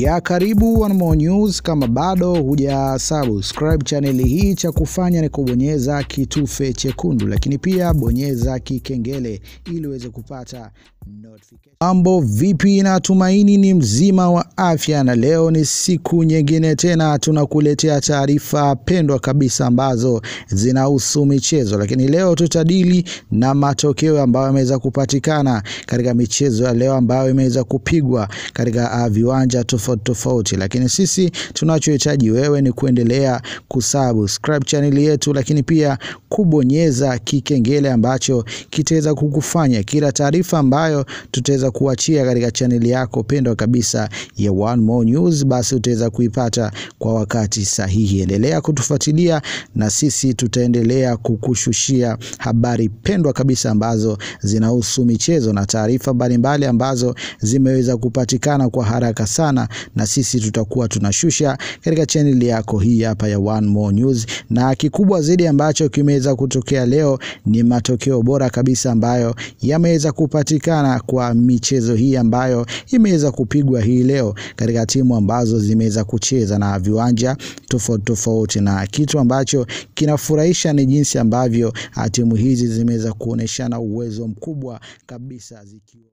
ya karibu One More News. Kama bado huja subscribe chaneli hii, cha kufanya ni kubonyeza kitufe chekundu, lakini pia bonyeza kikengele ili uweze kupata notification. Mambo vipi? Natumaini ni mzima wa afya, na leo ni siku nyingine tena tunakuletea taarifa pendwa kabisa ambazo zinahusu michezo, lakini leo tutadili na matokeo ambayo yameweza kupatikana katika michezo ya leo ambayo imeweza kupigwa katika uh, viwanja tofauti tofauti tofauti, lakini sisi tunachohitaji wewe ni kuendelea kusubscribe channel yetu, lakini pia kubonyeza kikengele ambacho kitaweza kukufanya kila taarifa ambayo tutaweza kuachia katika chaneli yako pendwa kabisa ya One More News, basi utaweza kuipata kwa wakati sahihi. Endelea kutufuatilia na sisi tutaendelea kukushushia habari pendwa kabisa ambazo zinahusu michezo na taarifa mbalimbali ambazo zimeweza kupatikana kwa haraka sana na sisi tutakuwa tunashusha katika channel yako hii hapa ya One More News, na kikubwa zaidi ambacho kimeweza kutokea leo ni matokeo bora kabisa ambayo yameweza kupatikana kwa michezo hii ambayo imeweza kupigwa hii leo katika timu ambazo zimeweza kucheza na viwanja tofauti tofauti, na kitu ambacho kinafurahisha ni jinsi ambavyo ah, timu hizi zimeweza kuoneshana uwezo mkubwa kabisa zikiwa